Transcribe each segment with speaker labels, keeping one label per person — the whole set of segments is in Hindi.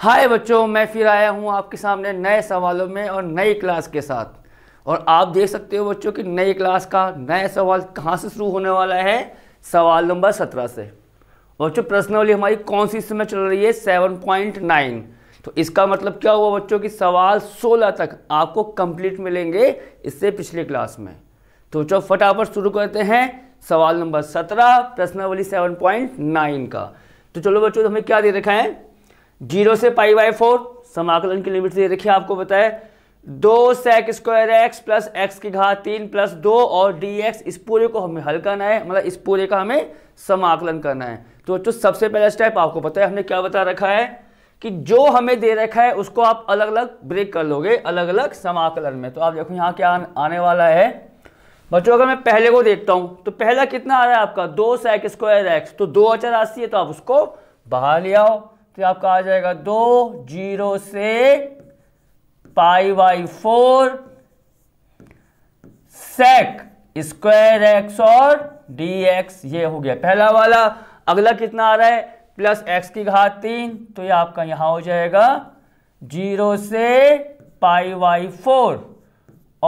Speaker 1: हाय बच्चों मैं फिर आया हूँ आपके सामने नए सवालों में और नई क्लास के साथ और आप देख सकते हो बच्चों कि नई क्लास का नया सवाल कहाँ से शुरू होने वाला है सवाल नंबर सत्रह से बच्चों प्रश्नावली हमारी कौन सी समय चल रही है सेवन पॉइंट नाइन तो इसका मतलब क्या हुआ बच्चों कि सवाल सोलह तक आपको कंप्लीट मिलेंगे इससे पिछले क्लास में तो चलो फटाफट शुरू करते हैं सवाल नंबर सत्रह प्रश्नवली सेवन पॉइंट नाइन का तो चलो बच्चों हमें क्या दे रखा है जीरो से पाई बाई फोर समाकलन की लिमिट से देखिए आपको बताया दो sec square X plus x की घात तीन प्लस दो और डी एक्स इस पूरे को हमें हल करना है मतलब इस पूरे का हमें समाकलन करना है तो बच्चों सबसे पहला स्टेप आपको पता है हमने क्या बता रखा है कि जो हमें दे रखा है उसको आप अलग अलग ब्रेक कर लोगे अलग अलग समाकलन में तो आप देखो यहाँ क्या आने वाला है बच्चों अगर मैं पहले को देखता हूँ तो पहला कितना आ रहा है आपका दो सेक स्क्वायर एक्स तो दो अचर आती है तो आप उसको बाहर ले आओ तो आपका आ जाएगा दो जीरो से pi by four sec square x और डी एक्स ये हो गया पहला वाला अगला कितना आ रहा है प्लस एक्स की घात तीन तो ये आपका यहां हो जाएगा जीरो से पाई वाई फोर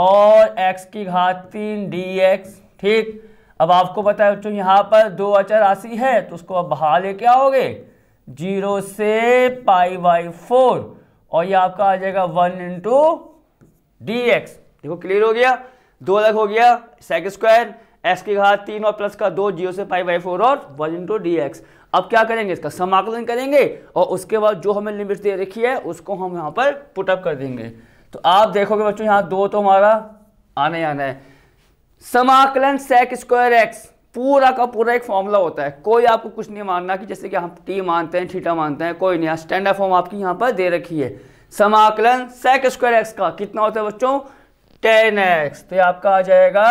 Speaker 1: और एक्स की घात तीन डी एक्स ठीक अब आपको बताया बच्चों यहां पर दो अचर राशि है तो उसको आप बहा लेके आओगे जीरो से पाई बाई फोर और ये आपका आ जाएगा वन इंटू डी एक्स देखो क्लियर हो गया दो अलग हो गया सेक स्क्वायर एक्स की घात तीन और प्लस का दो जीरो से पाई बाई फोर और वन इंटू डी एक्स अब क्या करेंगे इसका समाकलन करेंगे और उसके बाद जो हमें लिमिट दे रखी है उसको हम यहाँ पर पुटअप कर देंगे तो आप देखोगे बच्चों यहाँ दो तो हमारा आने आना है समाकलन सेक स्क्वायर एक्स पूरा का पूरा एक फॉर्मूला होता है कोई आपको कुछ नहीं मानना कि जैसे कि हम टी मानते हैं थीटा मानते हैं कोई नहीं स्टैंड फॉर्म आपकी यहाँ पर दे रखी है समाकलन सेक स्क्वायर एक्स का कितना होता है बच्चों टेन एक्स तो आपका आ जाएगा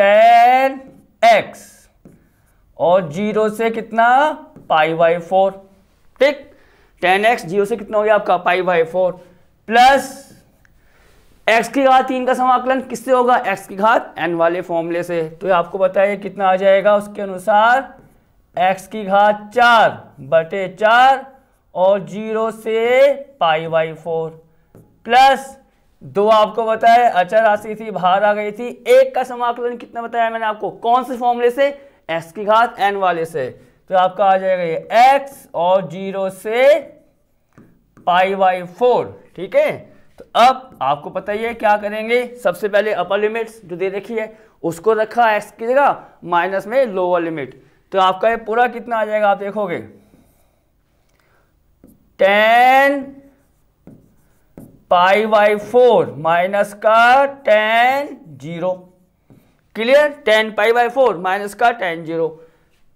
Speaker 1: टेन एक्स और जीरो से कितना पाई बाई फोर ठीक टेन एक्स जीरो से कितना हो गया आपका pi by four plus x की घात तीन का समाकलन किससे होगा एक्स की घात एन वाले फॉर्मूले से तो ये आपको बताइए कितना आ जाएगा उसके अनुसार एक्स की घात चार बटे चार और जीरो से पाई बाई फोर प्लस दो आपको बताया अचर राशि थी बाहर आ गई थी एक का समाकलन कितना बताया मैंने आपको कौन से फॉर्मूले से एक्स की घात एन वाले से तो आपका आ जाएगा ये एक्स और जीरो से पाई बाई फोर ठीक है अब आपको पता ही है क्या करेंगे सबसे पहले अपर लिमिट्स जो दे रखी है उसको रखा एक्स की जगह माइनस में लोअर लिमिट तो आपका ये पूरा कितना आ जाएगा आप देखोगे tan pi by four minus का tan zero clear tan pi by four minus का टेन जीरो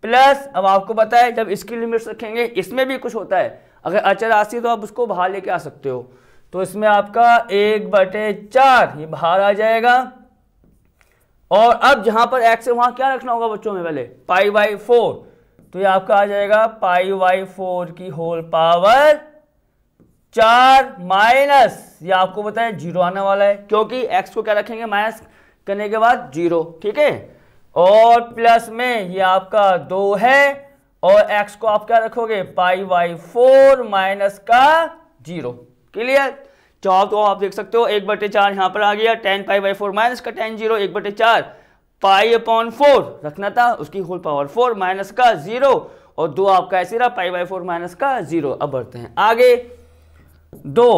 Speaker 1: प्लस अब आपको पता है जब इसकी लिमिट्स रखेंगे इसमें भी कुछ होता है अगर अचर राशि तो आप उसको बाहर लेके आ सकते हो तो इसमें आपका एक बटे चार ये बाहर आ जाएगा और अब जहां पर एक्स है वहां क्या रखना होगा बच्चों में पहले पाई बाई फोर तो ये आपका आ जाएगा पाई बाई फोर की होल पावर चार माइनस ये आपको बताए जीरो आने वाला है क्योंकि एक्स को क्या रखेंगे माइनस करने के बाद जीरो ठीक है और प्लस में ये आपका दो है और एक्स को आप क्या रखोगे पाई बाई फोर माइनस का जीरो क्लियर जवाब तो आप देख सकते हो एक बटे चार यहाँ पर आ गया tan pi by four minus का टेन जीरो एक बटे चार पाई अपॉन फोर रखना था उसकी होल पावर फोर माइनस का जीरो और दो आपका ऐसे रहा पाई बाई फोर माइनस का जीरो अब बढ़ते हैं आगे दो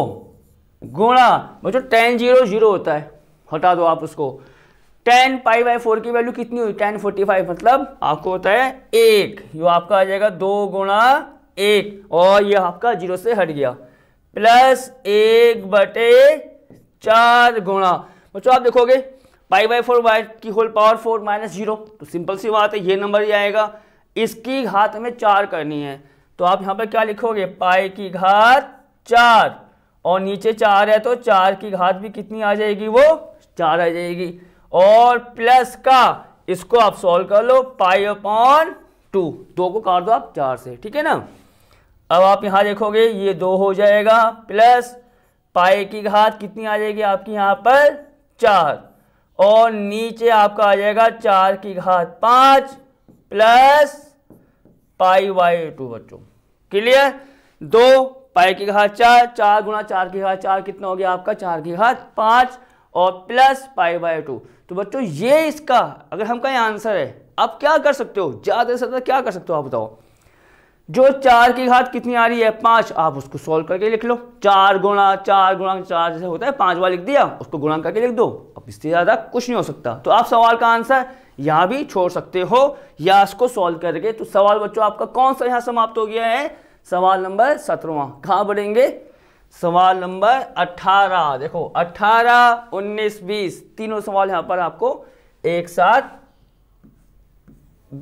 Speaker 1: गुणा बच्चों टेन जीरो जीरो होता है हटा दो आप उसको टेन पाई बाई फोर की वैल्यू कितनी हुई टेन फोर्टी फाइव मतलब आपको होता है एक ये आपका आ जाएगा दो गुणा एक और ये आपका जीरो से हट गया प्लस एक बटे चार गुणा बच्चों आप देखोगे पाई बाई फोर वाई की whole power four minus zero तो सिंपल सी बात है ये नंबर ही आएगा इसकी घात हमें चार करनी है तो आप यहां पर क्या लिखोगे पाई की घात चार और नीचे चार है तो चार की घात भी कितनी आ जाएगी वो चार आ जाएगी और प्लस का इसको आप सॉल्व कर लो पाई अपॉन टू दो को काट दो आप चार से ठीक है ना अब आप यहाँ देखोगे ये दो हो जाएगा प्लस पाए की घात कितनी आ जाएगी आपकी यहाँ पर चार और नीचे आपका आ जाएगा चार की घात पाँच प्लस पाई वाई टू बच्चों क्लियर दो पाई की घात चार चार गुना चार की घात चार कितना हो गया आपका चार की घात पाँच और प्लस पाई बाई टू तो बच्चों ये इसका अगर हम कहें आंसर है आप क्या कर सकते हो ज़्यादा से ज़्यादा क्या कर सकते हो आप बताओ जो चार की घात कितनी आ रही है पांच आप उसको सॉल्व करके लिख लो चार गुणा चार गुणा चार जैसे होता है पांच बार लिख दिया उसको गुणा करके लिख दो अब इससे ज़्यादा कुछ नहीं हो सकता तो आप सवाल का आंसर यहां भी छोड़ सकते हो या इसको सॉल्व करके तो सवाल बच्चों आपका कौन सा यहां समाप्त हो गया है सवाल नंबर सत्रवा कहां बढ़ेंगे सवाल नंबर अठारह देखो अठारह उन्नीस बीस तीनों सवाल यहाँ पर आपको एक साथ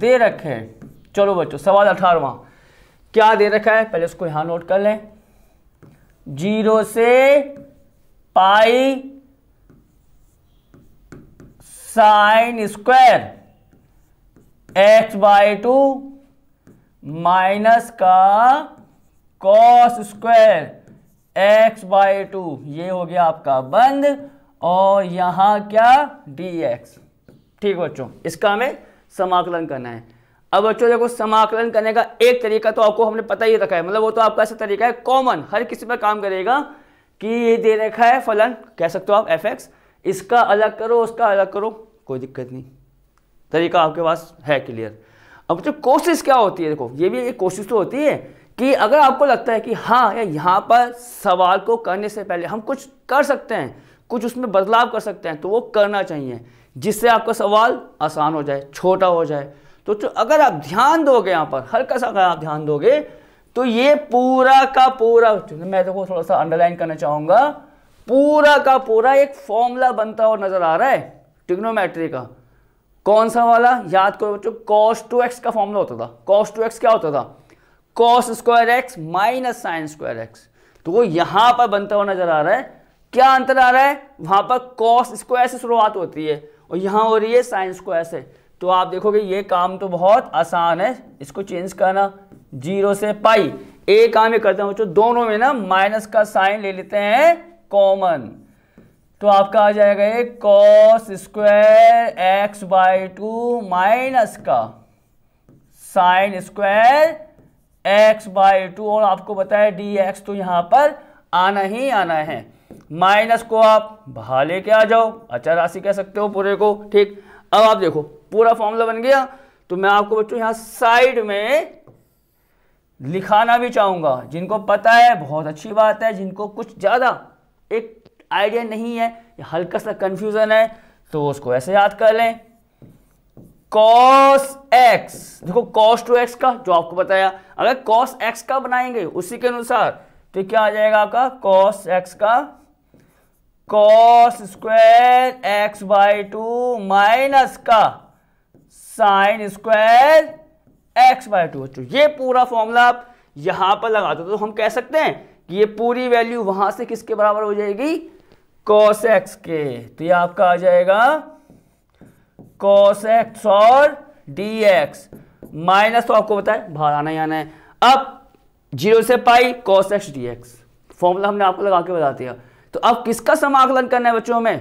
Speaker 1: दे रखे हैं चलो बच्चों सवाल अठारवा क्या दे रखा है पहले उसको यहां नोट कर लें जीरो से pi sine square x by two minus का cos square x by two ये हो गया आपका बंद और यहां क्या डी एक्स ठीक बच्चों इसका हमें समाकलन करना है अब बच्चों देखो समाकलन करने का एक तरीका तो आपको हमने पता ही रखा है मतलब वो तो आपका ऐसा तरीका है कॉमन हर किसी पर काम करेगा कि ये दे रखा है फलन कह सकते हो आप एफ एक्स इसका अलग करो उसका अलग करो कोई दिक्कत नहीं तरीका आपके पास है क्लियर अब बच्चों कोशिश क्या होती है देखो ये भी एक कोशिश तो होती है कि अगर आपको लगता है कि हाँ या यहाँ पर सवाल को करने से पहले हम कुछ कर सकते हैं कुछ उसमें बदलाव कर सकते हैं तो वो करना चाहिए जिससे आपका सवाल आसान हो जाए छोटा हो जाए तो, तो अगर आप ध्यान दोगे यहां पर हल्का सा अगर आप ध्यान दोगे तो ये पूरा का पूरा मैं तो थोड़ा सा अंडरलाइन करना चाहूंगा पूरा का पूरा एक फॉर्मूला बनता हुआ नजर आ रहा है टिग्नोमेट्री का कौन सा वाला याद करो बच्चों कॉस टू एक्स का फॉर्मूला होता था कॉस टू एक्स क्या होता था cos square x minus sine square x तो वो यहां पर बनता हुआ नजर आ रहा है क्या अंतर आ रहा है वहां पर कॉस स्क्वायर से शुरुआत होती है और यहां हो रही है साइन स्क्वायर से तो आप देखोगे ये काम तो बहुत आसान है इसको चेंज करना जीरो से पाई एक काम ये करते हैं दोनों में ना माइनस का साइन ले लेते हैं कॉमन तो आपका आ जाएगा ये cos square x by two minus का sine square x by two और आपको बताया डी एक्स तो यहां पर आना ही आना है माइनस को आप भा लेके आ जाओ अच्छा राशि कह सकते हो पूरे को ठीक अब आप देखो पूरा फॉर्मूला बन गया तो मैं आपको बच्चों यहां साइड में लिखाना भी चाहूंगा जिनको पता है बहुत अच्छी बात है जिनको कुछ ज़्यादा एक आइडिया नहीं है हल्का सा कंफ्यूजन है तो उसको ऐसे याद कर लें कॉस एक्स देखो कॉस टू एक्स का जो आपको बताया अगर कॉस एक्स का बनाएंगे उसी के अनुसार तो क्या आ जाएगा आपका कॉस एक्स का cos square x by two minus का sine square x by two two ये पूरा फॉर्मूला आप यहां पर लगा दो तो हम कह सकते हैं कि ये पूरी वैल्यू वहां से किसके बराबर हो जाएगी कॉस एक्स के तो ये आपका आ जाएगा कॉस एक्स और डी एक्स माइनस तो आपको बताए बाहर आना ही आना है अब जीरो से pi cos x d x formula हमने आपको लगा के बता दिया तो अब किसका समाकलन करना है बच्चों में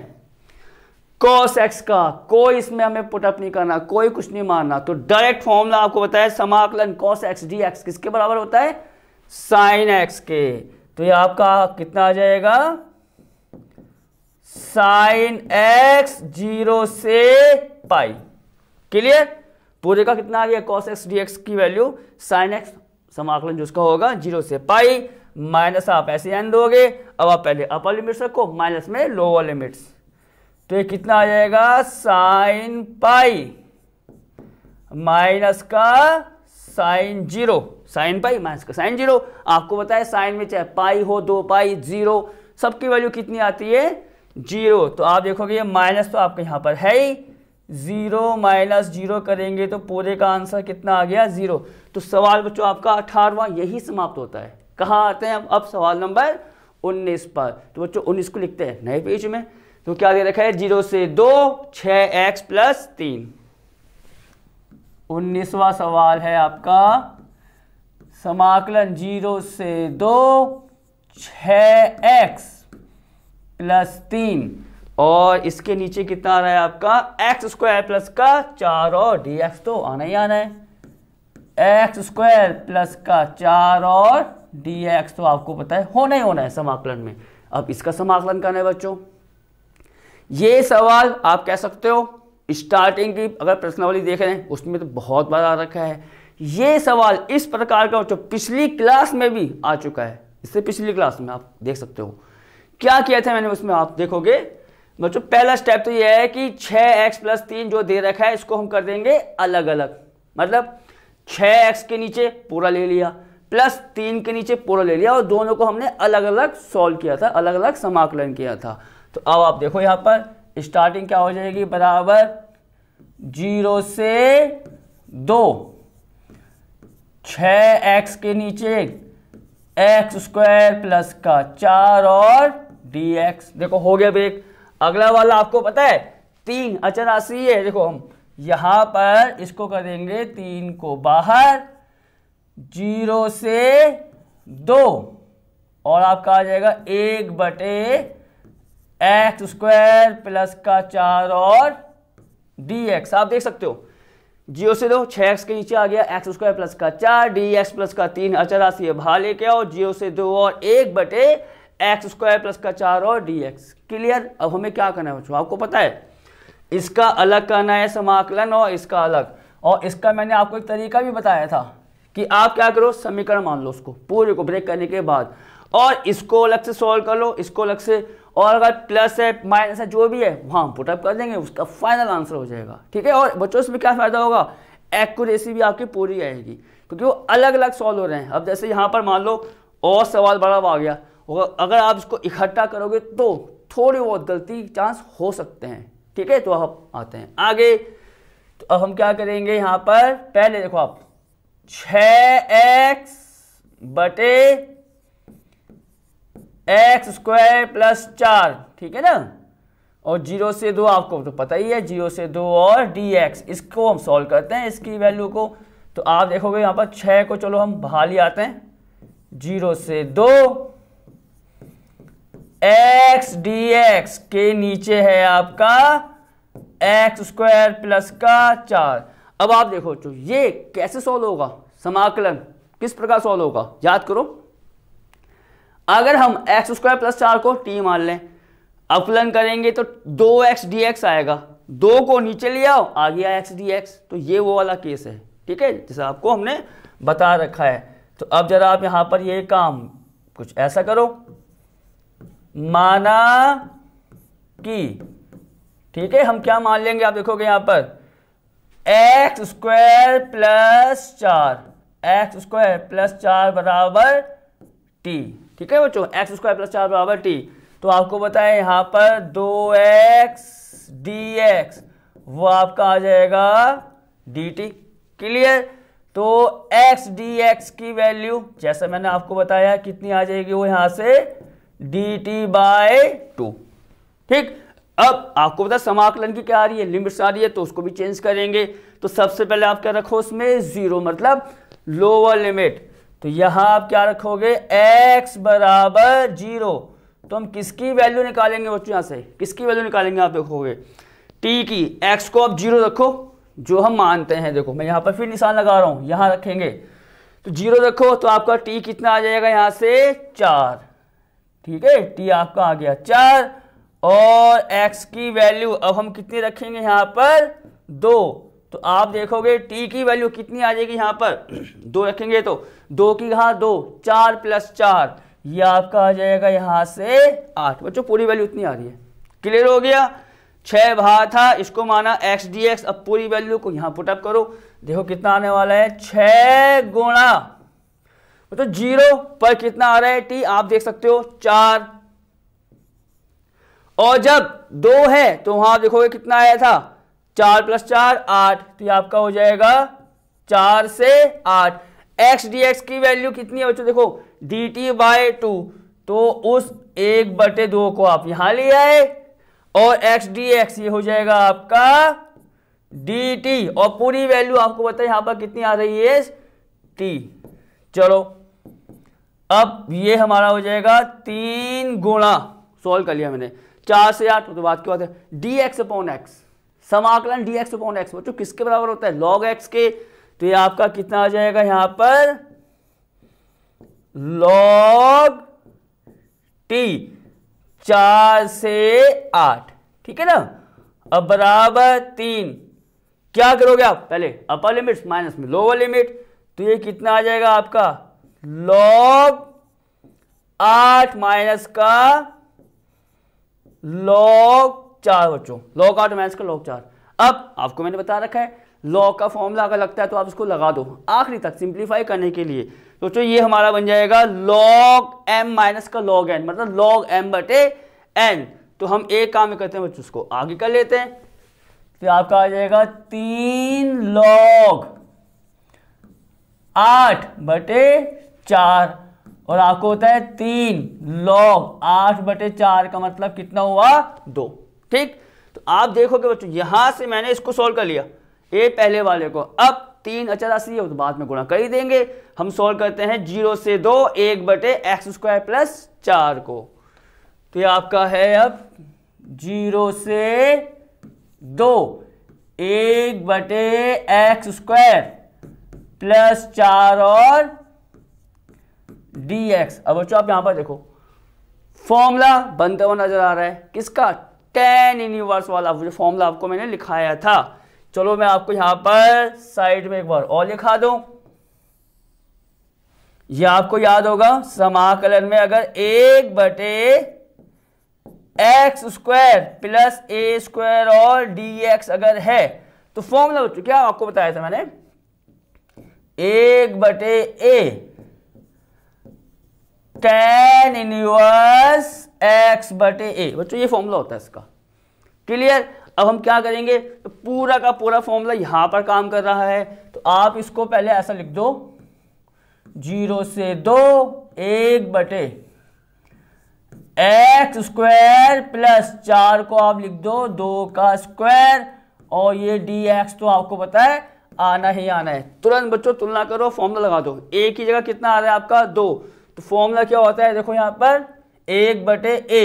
Speaker 1: कॉस एक्स का कोई इसमें हमें पुटअप नहीं करना कोई कुछ नहीं मानना तो डायरेक्ट फॉर्मूला आपको बताया समाकलन कॉस एक्स डी एक्स किसके बराबर होता है साइन एक्स के तो ये आपका कितना आ जाएगा साइन एक्स जीरो से पाई क्लियर पूरे तो का कितना आ गया कॉस एक्स डी एक्स की वैल्यू साइन एक्स समाकलन जो उसका होगा जीरो से पाई माइनस आप ऐसे एन दोगे अब आप पहले अपर लिमिट्स रखो माइनस में लोअर लिमिट्स तो ये कितना आ जाएगा साइन पाई माइनस का sine zero sine pi minus का साइन जीरो आपको बताया साइन में चाहे पाई हो दो पाई जीरो सबकी वैल्यू कितनी आती है जीरो तो आप देखोगे ये माइनस तो आपके यहां पर है ही ज़ीरो माइनस जीरो करेंगे तो पूरे का आंसर कितना आ गया ज़ीरो तो सवाल बच्चों आपका अठारवा यही समाप्त होता है कहाँ आते हैं अब अब सवाल नंबर उन्नीस पर तो बच्चों उन्नीस को लिखते हैं नए पेज में तो क्या दे रखा है जीरो से दो छ एक्स प्लस तीन उन्नीसवा सवाल है आपका समाकलन जीरो से दो छ एक्स प्लस तीन और इसके नीचे कितना आ रहा है आपका एक्स स्क्वायर प्लस का चार और डी एक्स तो आना ही आना है एक्स स्क्वायर प्लस का चार और डी एक्स तो आपको पता है होना ही होना है समाकलन में अब इसका समाकलन करना है बच्चों ये सवाल आप कह सकते हो स्टार्टिंग की अगर प्रश्नावली देख रहे हैं उसमें तो बहुत बार आ रखा है ये सवाल इस प्रकार का जो पिछली क्लास में भी आ चुका है इससे पिछली क्लास में आप देख सकते हो क्या किया था मैंने उसमें आप देखोगे बच्चों पहला स्टेप तो ये है कि एक्स प्लस तीन जो दे रखा है इसको हम कर देंगे अलग अलग मतलब एक्स के नीचे पूरा ले लिया प्लस तीन के नीचे पूरा ले लिया और दोनों को हमने अलग अलग सॉल्व किया था अलग अलग समाकलन किया था तो अब आप देखो यहां पर स्टार्टिंग क्या हो जाएगी बराबर जीरो से दो छ एक्स के नीचे एक्स स्क्वायर प्लस का चार और डी एक्स देखो हो गया ब्रेक अगला वाला आपको पता है तीन अचर राशि है देखो हम यहां पर इसको करेंगे तीन को बाहर जीरो से दो और आपका आ जाएगा एक बटे एक्स स्क्वायर प्लस का चार और डी एक्स आप देख सकते हो जियो से दो छः एक्स के नीचे आ गया एक्स स्क्वायर प्लस का चार डी एक्स प्लस का तीन अचरासी भाग लेके आओ जियो से दो और एक बटे एक्स स्क्वायर प्लस का चार और डी एक्स क्लियर अब हमें क्या करना है बच्चों आपको पता है इसका अलग करना है समाकलन और इसका अलग और इसका मैंने आपको एक तरीका भी बताया था कि आप क्या करो समीकरण मान लो उसको पूरे को ब्रेक करने के बाद और इसको अलग से सॉल्व कर लो इसको अलग से और अगर प्लस है माइनस है जो भी है वहाँ पुटअप कर देंगे उसका फाइनल आंसर हो जाएगा ठीक है और बच्चों इसमें क्या फ़ायदा होगा एक्यूरेसी भी आपकी पूरी आएगी क्योंकि वो अलग अलग सॉल्व हो रहे हैं अब जैसे यहाँ पर मान लो और सवाल बड़ा आ गया अगर आप इसको इकट्ठा करोगे तो थोड़ी बहुत गलती चांस हो सकते हैं ठीक है तो आप आते हैं आगे तो अब हम क्या करेंगे यहाँ पर पहले देखो आप छ एक्स बटे एक्स स्क्वायर प्लस चार ठीक है ना और जीरो से दो आपको तो पता ही है जीरो से दो और डी एक्स इसको हम सॉल्व करते हैं इसकी वैल्यू को तो आप देखोगे यहाँ पर छः को चलो हम बाहर ही आते हैं जीरो से दो एक्स डी एक्स के नीचे है आपका एक्स स्क्वायर प्लस का चार अब आप देखो तो ये कैसे सॉल्व होगा समाकलन किस प्रकार सॉल्व होगा याद करो अगर हम एक्स स्क्वायर प्लस चार को टी मान लें अपलन करेंगे तो दो एक्स डी एक्स आएगा दो को नीचे ले आओ आ गया एक्स डी एक्स तो ये वो वाला केस है ठीक है जैसे आपको हमने बता रखा है तो अब जरा आप यहां पर ये काम कुछ ऐसा करो माना कि ठीक है हम क्या मान लेंगे आप देखोगे यहां पर एक्स स्क्वायर प्लस चार एक्स स्क्वायर प्लस चार बराबर टी ठीक है बच्चों एक्स स्क्वायर प्लस चार बराबर टी तो आपको बताएं यहां पर दो एक्स डी एक्स वो आपका आ जाएगा डी टी क्लियर तो एक्स डी एक्स की वैल्यू जैसा मैंने आपको बताया कितनी आ जाएगी वो यहां से डी टी बाय टू ठीक अब आपको पता समाकलन की क्या आ रही है लिमिट्स आ रही है तो उसको भी चेंज करेंगे तो सबसे पहले आप क्या रखो उसमें जीरो मतलब लोअर लिमिट तो यहां आप क्या रखोगे x बराबर जीरो तो हम किसकी वैल्यू निकालेंगे बच्चों यहां से किसकी वैल्यू निकालेंगे आप देखोगे t की x को आप जीरो रखो जो हम मानते हैं देखो मैं यहां पर फिर निशान लगा रहा हूं यहां रखेंगे तो जीरो रखो तो आपका t कितना आ जाएगा यहां से चार ठीक है t आपका आ गया चार और x की वैल्यू अब हम कितनी रखेंगे यहां पर दो तो आप देखोगे टी की वैल्यू कितनी आ जाएगी यहाँ पर दो रखेंगे तो दो की घात दो चार प्लस चार ये आपका आ जाएगा यहाँ से आठ बच्चों पूरी वैल्यू इतनी आ रही है क्लियर हो गया छह भा था इसको माना एक्स डी एक्स अब पूरी वैल्यू को यहाँ पुटअप करो देखो कितना आने वाला है छ गुणा तो जीरो पर कितना आ रहा है टी आप देख सकते हो चार और जब दो है तो वहां देखोगे कितना आया था चार प्लस चार आठ तो ये आपका हो जाएगा चार से आठ एक्स डी एक्स की वैल्यू कितनी है बच्चों देखो डी टी बाय टू तो उस एक बटे दो को आप यहां ले आए और एक्स डी एक्स ये हो जाएगा आपका डी टी और पूरी वैल्यू आपको बताए यहां पर कितनी आ रही है टी चलो अब ये हमारा हो जाएगा तीन गुणा सॉल्व कर लिया मैंने चार से आठ तो बात की बात है डी एक्स अपॉन एक्स समाकलन डी एक्स अपॉन एक्स बच्चों किसके बराबर होता है लॉग एक्स के तो ये आपका कितना आ जाएगा यहां पर लॉग टी चार से आठ ठीक है ना अब बराबर तीन क्या करोगे आप पहले अपर लिमिट माइनस में लोअर लिमिट तो ये कितना आ जाएगा आपका लॉग आठ माइनस का लॉग चार बच्चों लॉ का और मैथ्स का लॉग चार अब आपको मैंने बता रखा है लॉ का फॉर्मूला अगर लगता है तो आप उसको लगा दो आखिरी तक सिंप्लीफाई करने के लिए सोचो ये हमारा बन जाएगा लॉग एम माइनस का लॉग एन मतलब लॉग एम बटे एन तो हम एक काम करते हैं बच्चों उसको आगे कर लेते हैं तो आपका आ जाएगा तीन लॉग आठ बटे चार और आपको होता है तीन लॉग आठ बटे चार का मतलब कितना हुआ दो ठीक तो आप देखोगे बच्चों यहां से मैंने इसको सोल्व कर लिया ए पहले वाले को अब तीन अचर अच्छा राशि है तो बाद में गुणा कर ही देंगे हम सोल्व करते हैं जीरो से दो एक बटे एक्स स्क्वायर प्लस चार को तो ये आपका है अब जीरो से दो एक बटे एक्स स्क्वायर प्लस चार और डी एक्स अब बच्चों आप यहां पर देखो फॉर्मूला बनता हुआ नजर आ रहा है किसका टेन यूनिवर्स वाला जो फॉर्मूला आपको मैंने लिखाया था चलो मैं आपको यहां पर साइड में एक बार और लिखा दू यह आपको याद होगा समाकलन में अगर एक बटे x square plus a square और डी एक्स अगर है तो फॉर्मूला क्या आपको बताया था मैंने एक बटे ए टेन इनवर्स एक्स बटे ए बच्चों ये फॉर्मूला होता है इसका क्लियर अब हम क्या करेंगे तो पूरा का पूरा फॉर्मूला यहां पर काम कर रहा है तो आप इसको पहले ऐसा लिख दो जीरो से दो एक बटे एक्स स्क्वायर प्लस चार को आप लिख दो दो का स्क्वायर और ये डी एक्स तो आपको पता है आना ही आना है तुरंत बच्चों तुलना करो फॉर्मूला लगा दो एक ही जगह कितना आ रहा है आपका दो तो फॉर्मूला क्या होता है देखो यहां पर एक बटे ए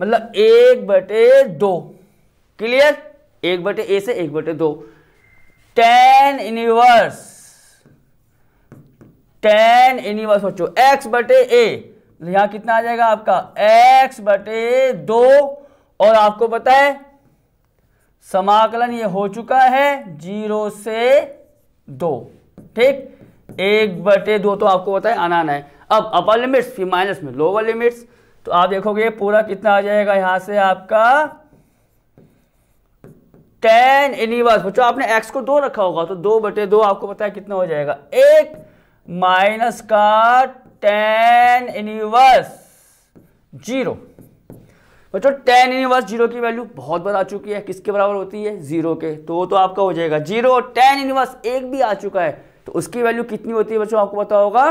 Speaker 1: मतलब एक बटे दो क्लियर एक बटे ए से एक बटे दो टेन इनिवर्स टेन इनिवर्स बच्चों एक्स बटे ए तो यहां कितना आ जाएगा आपका एक्स बटे दो और आपको पता है समाकलन ये हो चुका है जीरो से दो ठीक एक बटे दो तो आपको पता है आना आना है अब अपर लिमिट्स फिर माइनस में लोअर लिमिट्स तो आप देखोगे पूरा कितना आ जाएगा यहां से आपका टेन इनिवर्स बच्चो आपने एक्स को दो रखा होगा तो दो बटे दो आपको पता है कितना हो जाएगा एक माइनस का टेन इनिवर्स जीरो बच्चों टेन इनिवर्स जीरो की वैल्यू बहुत बार आ चुकी है किसके बराबर होती है जीरो के तो वो तो आपका हो जाएगा जीरो टेन इनिवर्स एक भी आ चुका है तो उसकी वैल्यू कितनी होती है बच्चों आपको पता होगा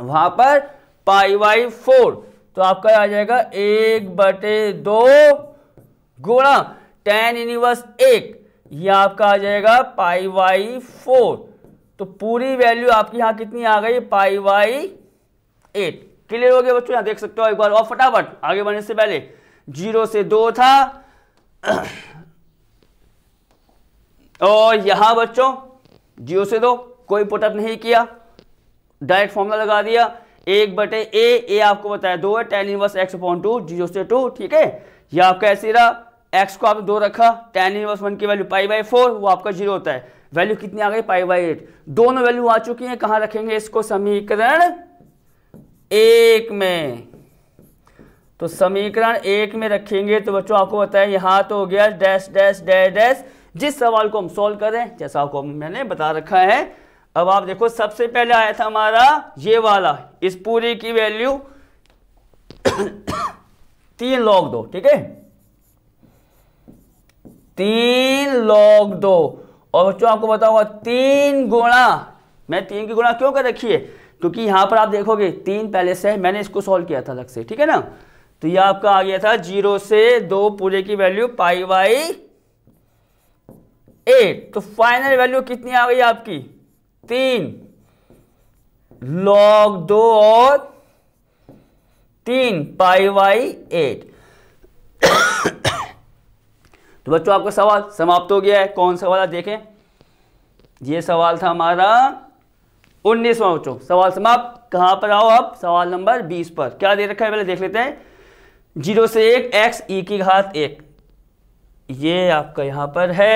Speaker 1: वहां पर पाई वाई फोर तो आपका आ जाएगा एक बटे दो गुणा टेन यूनिवर्स एक ये आपका आ जाएगा पाई वाई फोर तो पूरी वैल्यू आपकी यहां कितनी आ गई पाई वाई एट क्लियर हो गया बच्चों यहां देख सकते हो एक बार और फटाफट आगे बढ़ने से पहले जीरो से दो था और यहां बच्चों जीरो से दो कोई पुटअप नहीं किया डायरेक्ट फॉर्मूला लगा दिया एक बटे ए ए आपको बताया दो है tan inverse x upon two zero से टू ठीक है यह आपका ऐसे रहा एक्स को आपने दो रखा टेन इनवर्स वन की वैल्यू पाई बाई फोर वो आपका जीरो होता है वैल्यू कितनी आ गई पाई बाई एट दोनों वैल्यू आ चुकी है कहां रखेंगे इसको समीकरण एक में तो समीकरण एक में रखेंगे तो बच्चों आपको बताया यहां तो हो गया डैश डैश डैश डैश जिस सवाल को हम सोल्व करें जैसा आपको मैंने बता रखा है अब आप देखो सबसे पहले आया था हमारा ये वाला इस पूरी की वैल्यू तीन लॉग दो ठीक है तीन लॉग दो और बच्चों आपको बताऊंगा तीन गुणा मैं तीन की गुणा क्यों कर रखी है क्योंकि यहां पर आप देखोगे तीन पहले से मैंने इसको सॉल्व किया था अलग से ठीक है ना तो ये आपका आ गया था जीरो से दो पूरे की वैल्यू पाई बाई एट तो फाइनल वैल्यू कितनी आ गई आपकी तीन लॉग दो और तीन पाई वाई एट तो बच्चों आपका सवाल समाप्त हो गया है कौन सा वाला देखें ये सवाल था हमारा उन्नीसवा बच्चों सवाल समाप्त कहां पर आओ आप सवाल नंबर बीस पर क्या दे रखा है पहले देख लेते हैं जीरो से एक एक्स ई e की घात एक ये आपका यहां पर है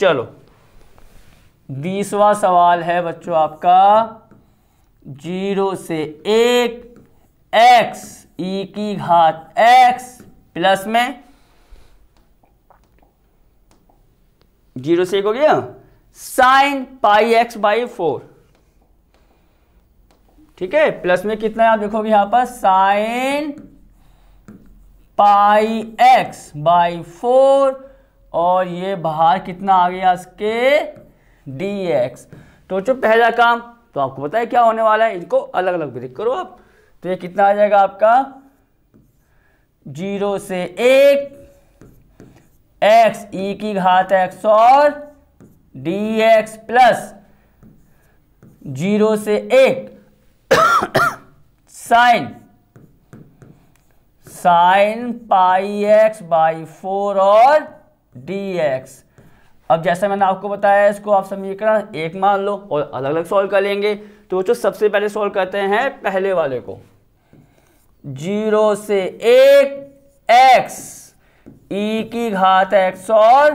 Speaker 1: चलो बीसवा सवाल है बच्चों आपका जीरो से एक एक्स ई की घात एक्स प्लस में जीरो से एक हो गया sine pi x by four ठीक है प्लस में कितना है आप देखोगे यहां पर sine pi x by four और ये बाहर कितना आ गया इसके डी एक्स तो जो पहला काम तो आपको पता है क्या होने वाला है इनको अलग अलग ब्रेक करो आप तो ये कितना आ जाएगा आपका जीरो से एक एक्स ई e की घात एक्स और डी एक्स प्लस जीरो से एक sine sine pi x by four और डी एक्स अब जैसा मैंने आपको बताया इसको आप समीकरण एक मान लो और अलग अलग सॉल्व कर लेंगे तो बच्चों सबसे पहले सॉल्व करते हैं पहले वाले को जीरो से एक एक्स ई e की घात एक्स और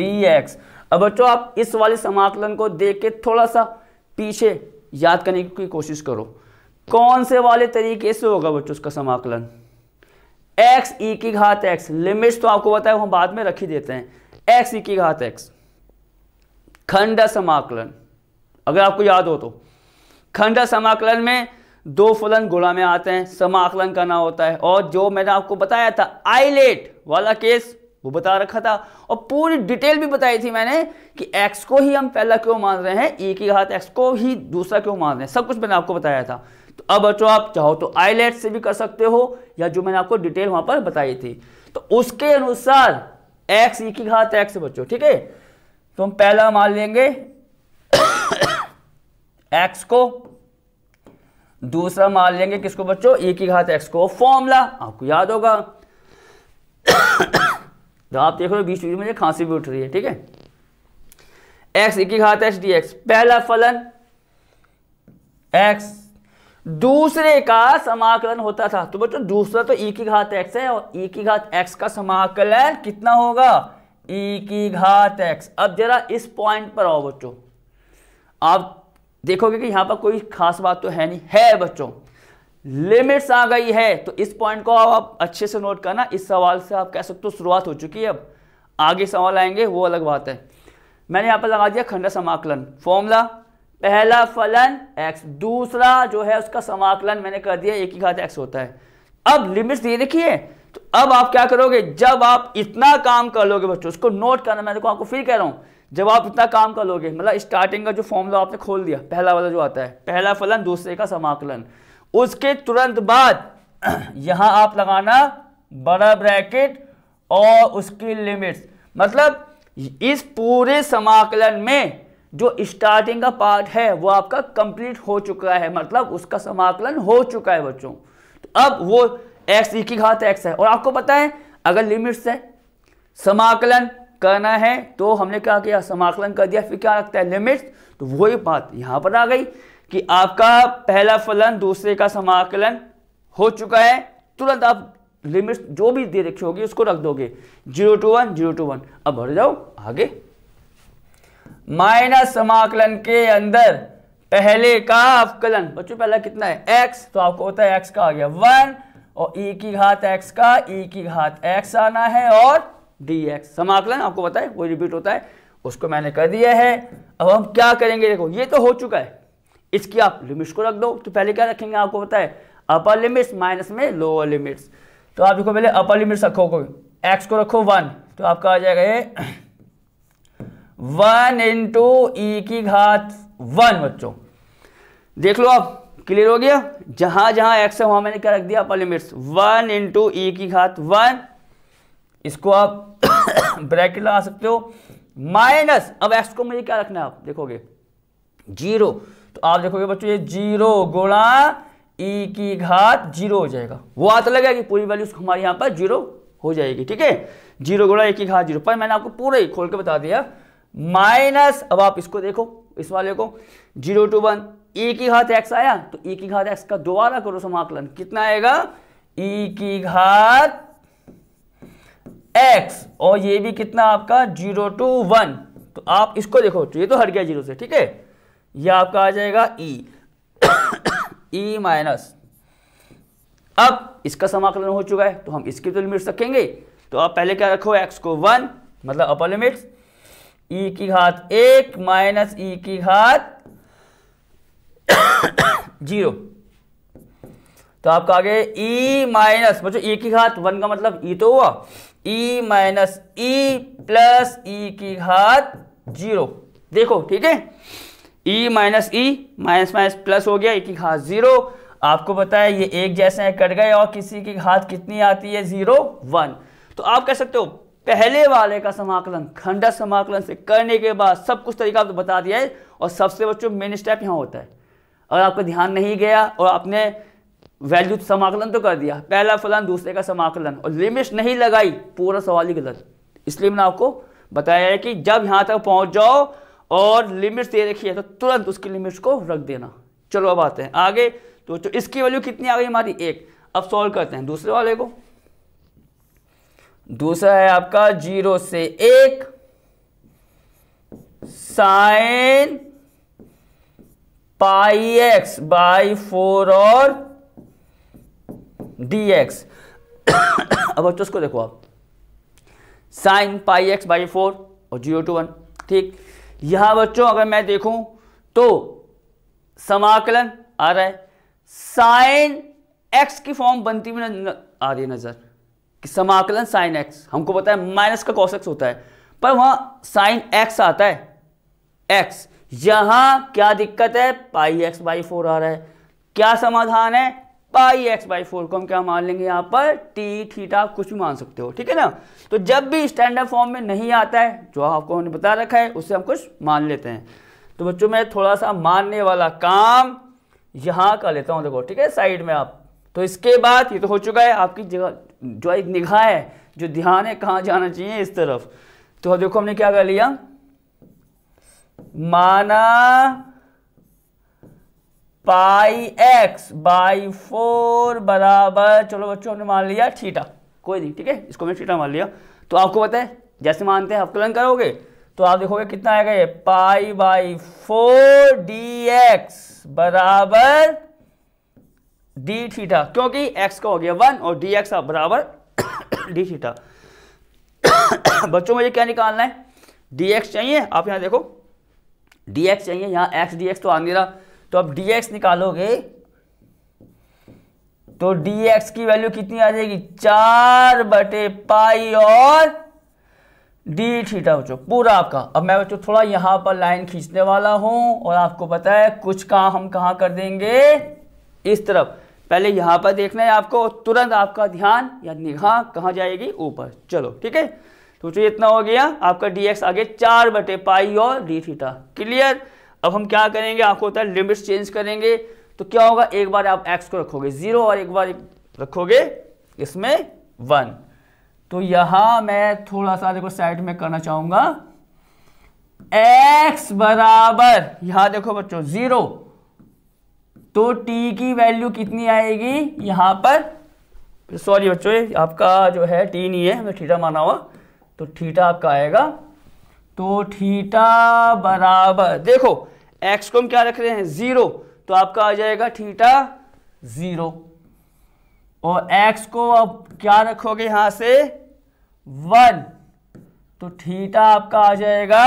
Speaker 1: डी एक्स अब बच्चों आप इस वाले समाकलन को देख के थोड़ा सा पीछे याद करने की कोशिश करो कौन से वाले तरीके से होगा बच्चों उसका समाकलन एक्स ई e की घात एक्स लिमिट्स तो आपको बताया हम बाद में रख ही देते हैं एक्स ई की घात एक्स खंड समाकलन अगर आपको याद हो तो खंड समाकलन में दो फलन गुणा में आते हैं समाकलन करना होता है और जो मैंने आपको बताया था आईलेट वाला केस वो बता रखा था और पूरी डिटेल भी बताई थी मैंने कि एक्स को ही हम पहला क्यों मान रहे हैं ई की घात एक्स को ही दूसरा क्यों मान रहे हैं सब कुछ मैंने आपको बताया था तो अब बच्चों आप चाहो तो आईलेट से भी कर सकते हो या जो मैंने आपको डिटेल वहां पर बताई थी तो उसके अनुसार एक्स ई e की घात एक्स बच्चों ठीक है तो हम पहला मान लेंगे एक्स को दूसरा मान लेंगे किसको बच्चों ई e की घात एक्स को फॉर्मूला आपको याद होगा तो आप देख रहे हो बीच बीच में खांसी भी उठ रही है ठीक है एक्स ई e की घात एक्स डी एक्स पहला फलन एक्स दूसरे का समाकलन होता था तो बच्चों दूसरा तो एक e की घात एक्स है और ई e की घात एक्स का समाकलन कितना होगा एक e की घात एक्स अब जरा इस पॉइंट पर आओ बच्चों आप देखोगे कि यहां पर कोई खास बात तो है नहीं है बच्चों लिमिट्स आ गई है तो इस पॉइंट को आप अच्छे से नोट करना इस सवाल से आप कह सकते हो शुरुआत हो चुकी है अब आगे सवाल आएंगे वो अलग बात है मैंने यहां पर लगा दिया खंडा समाकलन फॉर्मूला पहला फलन x दूसरा जो है उसका समाकलन मैंने कर दिया एक ही घात x होता है अब लिमिट्स दे रखिए तो अब आप क्या करोगे जब आप इतना काम कर लोगे बच्चों उसको नोट करना मैं देखो आपको फिर कह रहा हूँ जब आप इतना काम कर लोगे मतलब स्टार्टिंग का जो फॉर्मूला आपने खोल दिया पहला वाला जो आता है पहला फलन दूसरे का समाकलन उसके तुरंत बाद यहाँ आप लगाना बड़ा ब्रैकेट और उसकी लिमिट्स मतलब इस पूरे समाकलन में जो स्टार्टिंग का पार्ट है वो आपका कंप्लीट हो चुका है मतलब उसका समाकलन हो चुका है बच्चों तो अब वो एक्स ई की घात एक्स है और आपको पता है अगर लिमिट से समाकलन करना है तो हमने क्या किया समाकलन कर दिया फिर क्या लगता है लिमिट तो वही बात यहां पर आ गई कि आपका पहला फलन दूसरे का समाकलन हो चुका है तुरंत आप लिमिट जो भी दे रखी होगी उसको रख दोगे zero to one zero to one अब भर जाओ आगे माइनस समाकलन के अंदर पहले का अवकलन बच्चों पहला कितना है एक्स तो आपको होता है एक्स का आ गया वन और ई e की घात एक्स का ई e की घात एक्स आना है और डी एक्स समाकलन आपको पता है वो रिपीट होता है उसको मैंने कर दिया है अब हम क्या करेंगे देखो ये तो हो चुका है इसकी आप लिमिट्स को रख दो तो पहले क्या रखेंगे आपको पता है अपर लिमिट्स माइनस में लोअर लिमिट्स तो आप देखो पहले अपर लिमिट्स रखोगे एक्स को रखो वन तो आपका आ जाएगा ये वन इंटू ई e की घात वन बच्चों देख लो आप क्लियर हो गया जहां जहां एक्स है वहां मैंने क्या रख दिया limits one into e e की घात वन इसको आप ब्रैकेट लगा सकते हो माइनस अब एक्स को मुझे क्या रखना है आप देखोगे जीरो तो आप देखोगे बच्चों ये जीरो गुणा ई e की घात जीरो हो जाएगा वो आता लगेगा कि पूरी वैल्यू हमारे यहां पर जीरो हो जाएगी ठीक है जीरो गुणा एक की घात जीरो पर मैंने आपको पूरा ही खोल के बता दिया माइनस अब आप इसको देखो इस वाले को zero to one e e की घात एक्स आया तो ई e की घात एक्स का दोबारा करो समाकलन कितना आएगा ई e की घात एक्स और ये भी कितना आपका जीरो टू वन तो आप इसको देखो तो ये तो हट गया जीरो से ठीक है ये आपका आ जाएगा ई ई माइनस अब इसका समाकलन हो चुका है तो हम इसकी तो लिमिट रखेंगे तो आप पहले क्या रखो एक्स को वन मतलब अपर लिमिट्स ई e की घात एक माइनस ई e की घात जीरो तो आपका आगे ई e माइनस बच्चों ई की घात वन का मतलब ई तो हुआ ई माइनस ई प्लस ई की घात जीरो देखो ठीक है e minus e minus minus plus हो गया ई की घात जीरो आपको पता है ये एक जैसे हैं कट गए और किसी की घात कितनी आती है जीरो वन तो आप कह सकते हो पहले वाले का समाकलन खंडा समाकलन से करने के बाद सब कुछ तरीका आपको बता दिया है और सबसे बच्चों मेन स्टेप यहाँ होता है अगर आपका ध्यान नहीं गया और आपने वैल्यू समाकलन तो कर दिया पहला फलन दूसरे का समाकलन और लिमिट नहीं लगाई पूरा सवाल ही गलत इसलिए मैंने आपको बताया है कि जब यहाँ तक पहुँच जाओ और लिमिट्स दे रखी है तो तुरंत उसकी लिमिट्स को रख देना चलो अब आते हैं आगे तो, तो इसकी वैल्यू कितनी आ गई हमारी एक अब सॉल्व करते हैं दूसरे वाले को दूसरा है आपका जीरो से एक sine pi x by four और डी एक्स अब बच्चों इसको देखो आप sine pi x by four और जीरो टू वन ठीक यहां बच्चों अगर मैं देखूं तो समाकलन आ रहा है साइन एक्स की फॉर्म बनती हुई आ रही है नजर कि समाकलन साइन एक्स हमको पता है माइनस का कॉस एक्स होता है पर वहां साइन एक्स आता है एक्स यहां क्या दिक्कत है पाई एक्स बाई फोर आ रहा है क्या समाधान है पाई एक्स बाई फोर को हम क्या मान लेंगे यहां पर टी थीटा कुछ भी मान सकते हो ठीक है ना तो जब भी स्टैंडर्ड फॉर्म में नहीं आता है जो आपको हमने बता रखा है उससे हम कुछ मान लेते हैं तो बच्चों मैं थोड़ा सा मानने वाला काम यहां कर लेता हूं देखो ठीक है साइड में आप तो इसके बाद ये तो हो चुका है आपकी जगह जो एक निगाह है जो ध्यान है कहाँ जाना चाहिए इस तरफ तो देखो हमने क्या कर लिया माना पाई एक्स बाई फोर बराबर चलो बच्चों हमने मान लिया ठीटा कोई नहीं ठीक है इसको हमने ठीटा मान लिया तो आपको पता है जैसे मानते हैं आप कलन करोगे तो आप देखोगे कितना आएगा ये pi by four d x बराबर डी थीटा क्योंकि एक्स का हो गया वन और डी एक्स बराबर डी थीटा बच्चों मुझे क्या निकालना है डी एक्स चाहिए आप यहां देखो डी एक्स चाहिए यहां एक्स डी एक्स तो आ रहा तो अब डी एक्स निकालोगे तो डी एक्स की वैल्यू कितनी आ जाएगी चार बटे पाई और डी थीटा बच्चों पूरा आपका अब मैं बच्चों थोड़ा यहां पर लाइन खींचने वाला हूं और आपको पता है कुछ काम हम कहा कर देंगे इस तरफ पहले यहां पर देखना है आपको तुरंत आपका ध्यान या निगाह कहा जाएगी ऊपर चलो ठीक है तो सोचो इतना हो गया आपका डी एक्स आगे चार बटे पाई और डी थीटा क्लियर अब हम क्या करेंगे आपको होता है लिमिट्स चेंज करेंगे तो क्या होगा एक बार आप एक्स को रखोगे जीरो और एक बार रखोगे इसमें वन तो यहां मैं थोड़ा सा देखो साइड में करना चाहूंगा एक्स बराबर यहां देखो बच्चों जीरो तो टी की वैल्यू कितनी आएगी यहाँ पर सॉरी बच्चों आपका जो है टी नहीं है मैं ठीठा माना हुआ तो ठीठा आपका आएगा तो ठीठा बराबर देखो एक्स को हम क्या रख रहे हैं ज़ीरो तो आपका आ जाएगा ठीठा ज़ीरो और एक्स को आप क्या रखोगे यहां से वन तो ठीठा आपका आ जाएगा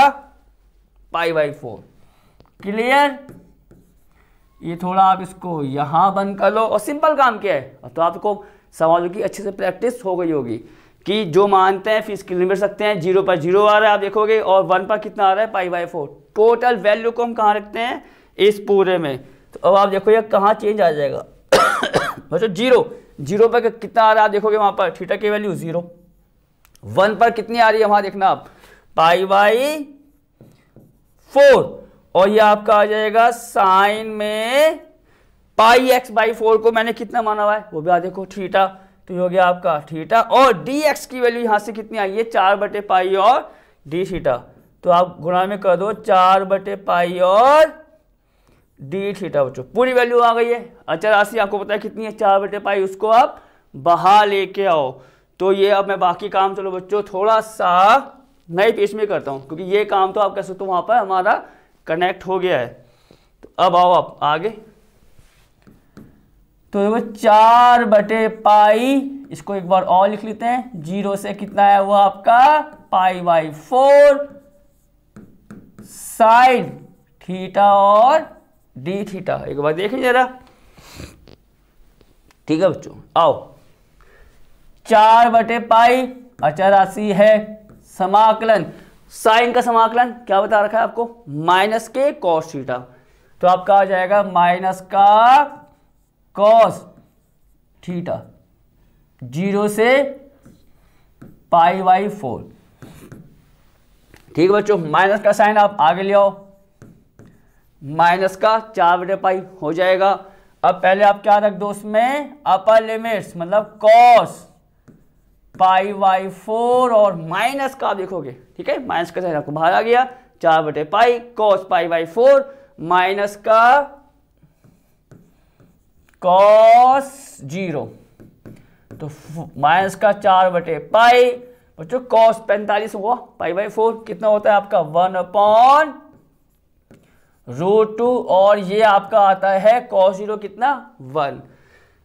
Speaker 1: पाई बाई फोर क्लियर ये थोड़ा आप इसको यहाँ बंद कर लो और सिंपल काम क्या है तो आपको सवालों की अच्छे से प्रैक्टिस हो गई होगी कि जो मानते हैं फिर स्क्रीन मिल सकते हैं जीरो पर जीरो आ रहा है आप देखोगे और वन पर कितना आ रहा है pi by four total value को हम कहाँ रखते हैं इस पूरे में तो अब आप देखो ये कहाँ चेंज आ जाएगा बच्चों अच्छा, जीरो जीरो पर कितना आ रहा है आप देखोगे वहाँ पर थीटा की वैल्यू जीरो वन पर कितनी आ रही है वहाँ देखना आप पाई बाई फोर और ये आपका आ जाएगा साइन में पाई एक्स बाई फोर को मैंने कितना माना हुआ है वो भी आ देखो थीटा तो ये हो गया आपका थीटा और डी एक्स की वैल्यू यहाँ से कितनी आई है चार बटे पाई और डी थीटा तो आप गुणा में कर दो चार बटे पाई और डी थीटा बच्चों पूरी वैल्यू आ गई है अच्छा राशि आपको पता है कितनी है चार बटे पाई उसको आप बहा लेके आओ तो ये अब मैं बाकी काम चलो बच्चों थोड़ा सा नए पेज में करता हूँ क्योंकि ये काम तो आप कह सकते हो वहाँ पर हमारा कनेक्ट हो गया है तो अब आओ आप आगे तो देखो चार बटे पाई इसको एक बार और लिख लेते हैं जीरो से कितना है वो आपका pi by four sine theta और डी थीटा एक बार देखें जरा ठीक है बच्चों आओ चार बटे पाई अचर राशि है समाकलन साइन का समाकलन क्या बता रखा है आपको माइनस के कॉस थीटा तो आपका आ जाएगा माइनस का कॉस थीटा जीरो से पाई वाई फोर ठीक है बच्चों माइनस का साइन आप आगे ले आओ माइनस का चार बटे पाई हो जाएगा अब पहले आप क्या रख दो उसमें अपर लिमिट्स मतलब कॉस पाई बाई फोर और माइनस का देखोगे ठीक है माइनस का आपको बाहर आ गया चार बटे pi cos pi by four minus का कॉस जीरो तो माइनस का चार बटे पाई बच्चों कॉस पैंतालीस हुआ पाई बाई फोर कितना होता है आपका वन अपॉन रूट टू और ये आपका आता है कॉस जीरो कितना वन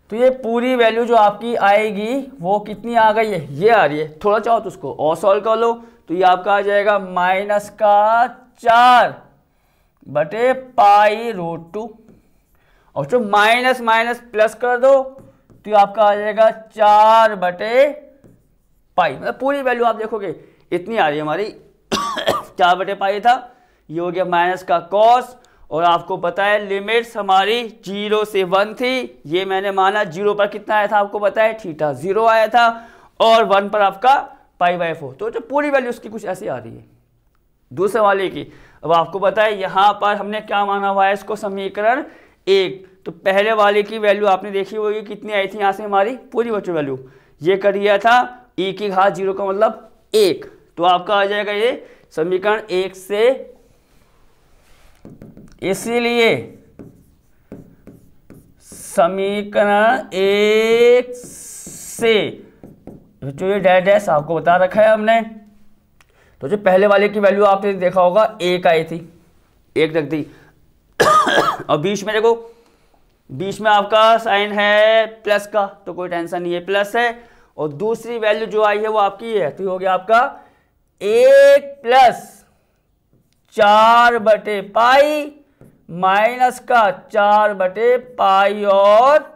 Speaker 1: तो ये पूरी वैल्यू जो आपकी आएगी वो कितनी आ गई है ये आ रही है थोड़ा चाहो तो उसको और सॉल्व कर लो तो ये आपका आ जाएगा माइनस का चार बटे पाई रोट टू और जो माइनस माइनस प्लस कर दो तो ये आपका आ जाएगा चार बटे पाई मतलब पूरी वैल्यू आप देखोगे इतनी आ रही है हमारी चार बटे पाई था ये हो गया माइनस का कॉस और आपको पता है लिमिट्स हमारी जीरो से वन थी ये मैंने माना जीरो पर कितना आया था आपको पता है थीटा जीरो आया था और वन पर आपका पाई बाई फोर तो जो पूरी वैल्यू उसकी कुछ ऐसी आ रही है दूसरे वाले की अब आपको पता है यहाँ पर हमने क्या माना हुआ है इसको समीकरण एक तो पहले वाले की वैल्यू आपने देखी होगी कितनी आई थी यहाँ से हमारी पूरी बच्चों वैल्यू ये कर दिया था ई की घात जीरो का मतलब एक तो आपका आ जाएगा ये समीकरण एक से इसीलिए समीकरण एक से जो ये डैड है आपको बता रखा है हमने तो जो पहले वाले की वैल्यू आपने देखा होगा एक आई थी एक रख दी और बीच में देखो बीच में आपका साइन है प्लस का तो कोई टेंशन नहीं है प्लस है और दूसरी वैल्यू जो आई है वो आपकी है तो हो गया आपका एक प्लस चार बटे पाई माइनस का चार बटे पाई और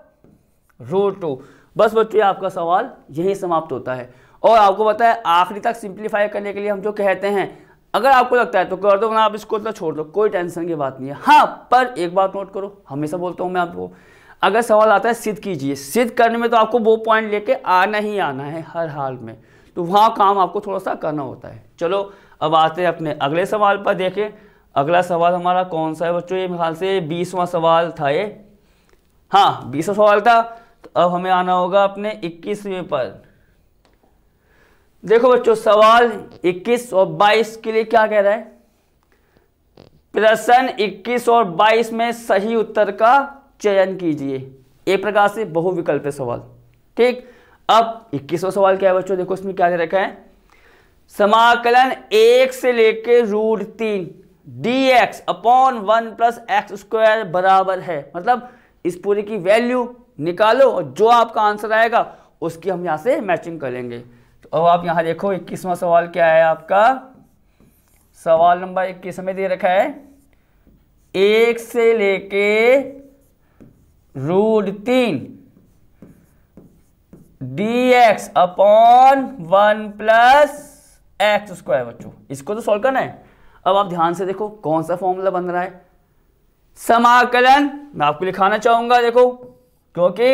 Speaker 1: रूट टू बस बच्चों आपका सवाल यही समाप्त होता है और आपको पता है आखिरी तक सिंप्लीफाई करने के लिए हम जो कहते हैं अगर आपको लगता है तो कर दो ना आप इसको तो छोड़ दो कोई टेंशन की बात नहीं है हाँ पर एक बात नोट करो हमेशा बोलता हूँ मैं आपको अगर सवाल आता है सिद्ध कीजिए सिद्ध करने में तो आपको वो पॉइंट लेके आना ही आना है हर हाल में तो वहाँ काम आपको थोड़ा सा करना होता है चलो अब आते हैं अपने अगले सवाल पर देखें अगला सवाल हमारा कौन सा है बच्चों ये ख्याल से बीसवा सवाल था ये हाँ बीसवा सवाल था तो अब हमें आना होगा अपने इक्कीसवें पर देखो बच्चों सवाल 21 और 22 के लिए क्या कह रहा है प्रश्न 21 और 22 में सही उत्तर का चयन कीजिए एक प्रकार से बहुविकल्प सवाल ठीक अब 21वां सवाल क्या है बच्चों देखो इसमें क्या दे रखा है समाकलन एक से लेकर रूट तीन d x upon one plus x square बराबर है मतलब इस पूरी की वैल्यू निकालो और जो आपका आंसर आएगा उसकी हम यहां से मैचिंग करेंगे तो अब आप यहां देखो इक्कीसवां सवाल क्या है आपका सवाल नंबर इक्कीस में दे रखा है एक से लेके रूट तीन d x upon one plus x square बच्चों इसको तो सॉल्व करना है अब आप ध्यान से देखो कौन सा फॉर्मूला बन रहा है समाकलन मैं आपको लिखाना चाहूंगा देखो क्योंकि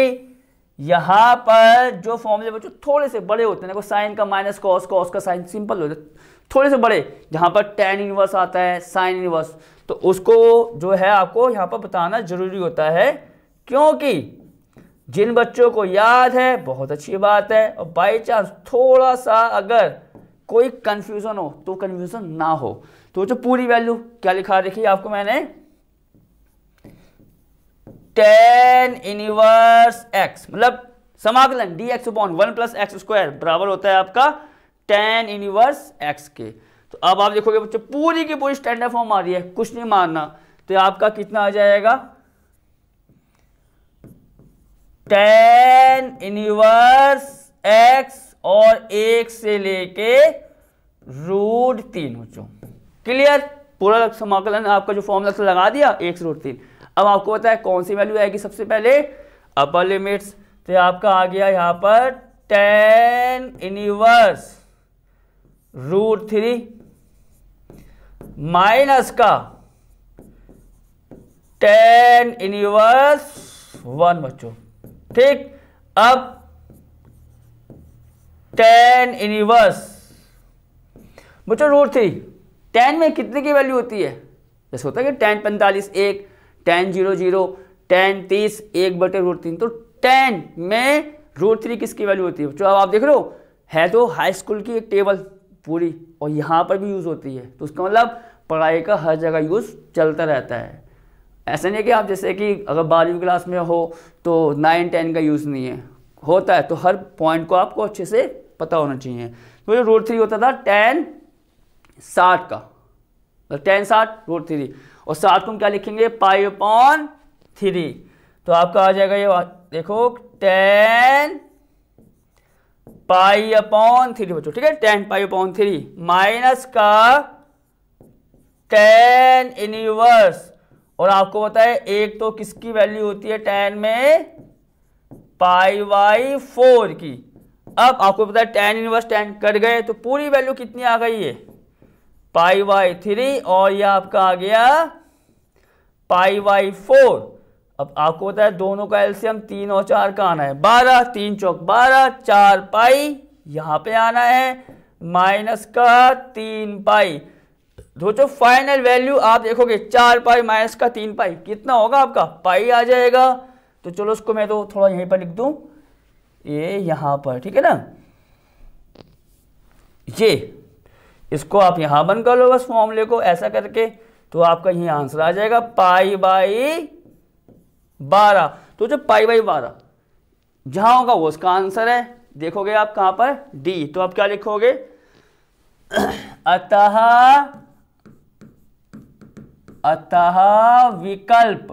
Speaker 1: यहां पर जो फॉर्मूले बच्चों थोड़े से बड़े होते हैं देखो साइन का माइनस कॉस कॉस का साइन सिंपल होता है थोड़े से बड़े जहां पर टेन इनवर्स आता है साइन इनवर्स तो उसको जो है आपको यहां पर बताना जरूरी होता है क्योंकि जिन बच्चों को याद है बहुत अच्छी बात है और बाई चांस थोड़ा सा अगर कोई कंफ्यूजन हो तो कन्फ्यूज़न ना हो तो जो पूरी वैल्यू क्या लिखा देखिए आपको मैंने टेन इनिवर्स एक्स मतलब समाकलन d x one plus x square बराबर होता है आपका टेन इनिवर्स एक्स के तो अब आप देखोगे बच्चों पूरी की पूरी स्टैंडर्ड फॉर्म आ रही है कुछ नहीं मारना तो आपका कितना आ जाएगा टेन इनिवर्स एक्स और एक से लेके रूट तीन बच्चों क्लियर पूरा समाकलन आपका जो फॉर्मूला से लगा दिया एक से रूट तीन अब आपको पता है कौन सी वैल्यू आएगी सबसे पहले अपर लिमिट्स तो आपका आ गया यहां पर tan inverse root three minus का टेन इनिवर्स वन बच्चों ठीक अब टेन इनिवर्स बच्चों रूट थ्री टेन में कितने की वैल्यू होती है जैसे होता है कि टेन पैंतालीस एक टेन जीरो जीरो टेन तीस एक बटे रूट तीन तो टेन में रूट थ्री किसकी वैल्यू होती है जो अब आप देख रहे हो है तो हाई स्कूल की एक टेबल पूरी और यहाँ पर भी यूज़ होती है तो उसका मतलब पढ़ाई का हर जगह यूज़ चलता रहता है ऐसा नहीं है कि आप जैसे कि अगर बारहवीं क्लास में हो तो नाइन टेन का यूज़ नहीं है होता है तो हर पॉइंट को आपको अच्छे से पता होना चाहिए तो जो रूट थ्री होता था टेन साठ का टेन तो साठ रूट थ्री और साठ को हम क्या लिखेंगे पाई अपॉन थ्री तो आपका आ जाएगा ये देखो टेन पाई अपॉन थ्री बच्चों ठीक है tan pi upon three minus का टेन इनवर्स और आपको है एक तो किसकी वैल्यू होती है टेन में पाई वाई फोर की अब आपको पता है टेन इनवर्स टेन कर गए तो पूरी वैल्यू कितनी आ गई है पाई वाई थ्री और ये आपका आ गया पाई वाई फोर अब आपको पता है दोनों का एल्सियम तीन और चार का आना है बारह तीन चौक बारह चार पाई यहां पे आना है माइनस का तीन पाई दोस्तों फाइनल वैल्यू आप देखोगे चार पाई माइनस का तीन पाई कितना होगा आपका पाई आ जाएगा तो चलो उसको मैं तो थोड़ा यहीं पर लिख दू ये यहां पर ठीक है ना ये इसको आप यहाँ बंद कर लो बस फॉर्मूले को ऐसा करके तो आपका यही आंसर आ जाएगा पाई बाई बारह तो जो पाई बाई बारह जहां होगा वो उसका आंसर है देखोगे आप कहां पर डी तो आप क्या लिखोगे अतः अतः विकल्प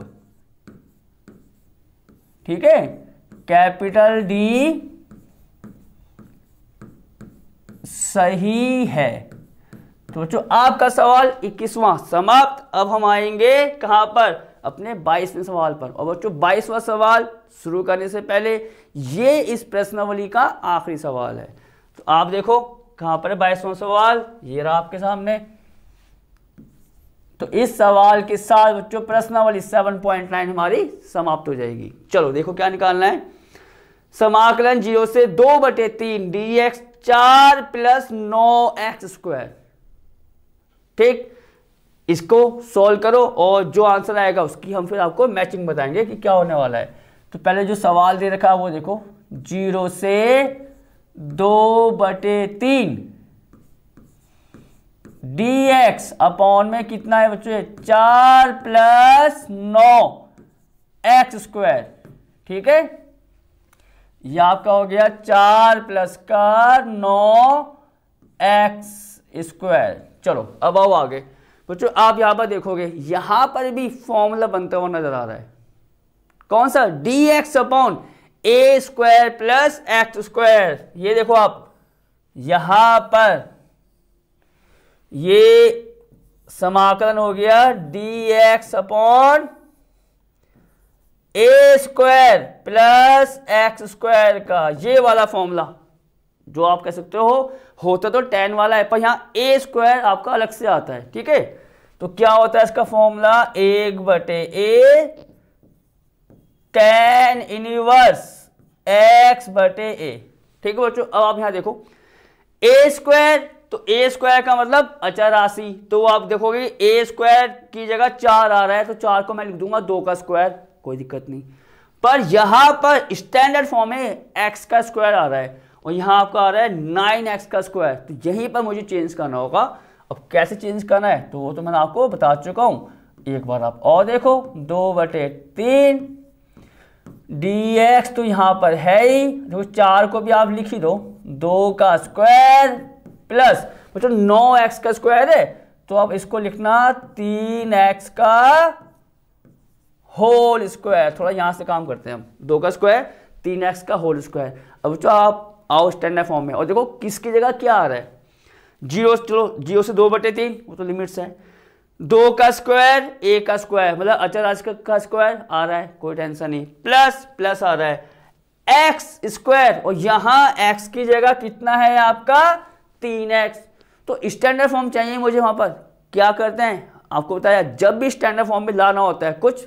Speaker 1: ठीक है कैपिटल डी सही है तो बच्चों आपका सवाल इक्कीसवां समाप्त अब हम आएंगे कहां पर अपने बाईसवें सवाल पर और बच्चों बाईसवां सवाल शुरू करने से पहले ये इस प्रश्नावली का आखिरी सवाल है तो आप देखो कहां पर है बाईसवां सवाल ये रहा आपके सामने तो इस सवाल के साथ बच्चों प्रश्नावली 7.9 हमारी समाप्त हो जाएगी चलो देखो क्या निकालना है समाकलन जीरो से दो बटे तीन डी एक्स चार प्लस नौ एक्स स्क्वायर ठीक इसको सॉल्व करो और जो आंसर आएगा उसकी हम फिर आपको मैचिंग बताएंगे कि क्या होने वाला है तो पहले जो सवाल दे रखा है वो देखो जीरो से दो बटे तीन डी एक्स अपॉन में कितना है बच्चों चार प्लस नौ एक्स स्क्वायर ठीक है यह आपका हो गया चार प्लस का नौ एक्स स्क्वायर चलो अब आओ आगे बच्चों आप यहां पर देखोगे यहां पर भी फॉर्मूला बनता हुआ नजर आ रहा है कौन सा d x upon a square plus x square ये देखो आप यहां पर ये समाकलन हो गया d x upon a square plus x square का ये वाला फॉर्मूला जो आप कह सकते हो होता तो टेन वाला है पर यहाँ ए स्क्वायर आपका अलग से आता है ठीक है तो क्या होता है इसका फॉर्मूला एक बटे ए टेन इनिवर्स एक्स बटे ए ठीक है बच्चों अब आप यहां देखो ए स्क्वायर तो ए स्क्वायर का मतलब अचर राशि तो आप देखोगे ए स्क्वायर की जगह चार आ रहा है तो चार को मैं लिख दूंगा दो का स्क्वायर कोई दिक्कत नहीं पर यहां पर स्टैंडर्ड फॉर्म में एक्स का स्क्वायर आ रहा है और यहाँ आपका आ रहा है नाइन एक्स का स्क्वायर तो यहीं पर मुझे चेंज करना होगा अब कैसे चेंज करना है तो वो तो मैंने आपको बता चुका हूँ एक बार आप और देखो दो बटे तीन डी एक्स तो यहाँ पर है ही देखो चार को भी आप लिख ही दो दो का स्क्वायर प्लस तो नौ एक्स का स्क्वायर है तो अब इसको लिखना तीन एक्स का होल स्क्वायर थोड़ा यहाँ से काम करते हैं हम दो का स्क्वायर तीन एक्स का होल स्क्वायर अब जो आप आउटस्टैंडर्ड फॉर्म में और देखो किसकी जगह क्या आ रहा है जीरो चलो जीरो से दो बटे तीन वो तो लिमिट्स है दो का स्क्वायर ए का स्क्वायर मतलब अचर आज का स्क्वायर आ रहा है कोई टेंशन नहीं प्लस प्लस आ रहा है एक्स स्क्वायर और यहां एक्स की जगह कितना है आपका तीन एक्स तो स्टैंडर्ड फॉर्म चाहिए मुझे वहां पर क्या करते हैं आपको बताया जब भी स्टैंडर्ड फॉर्म में लाना होता है कुछ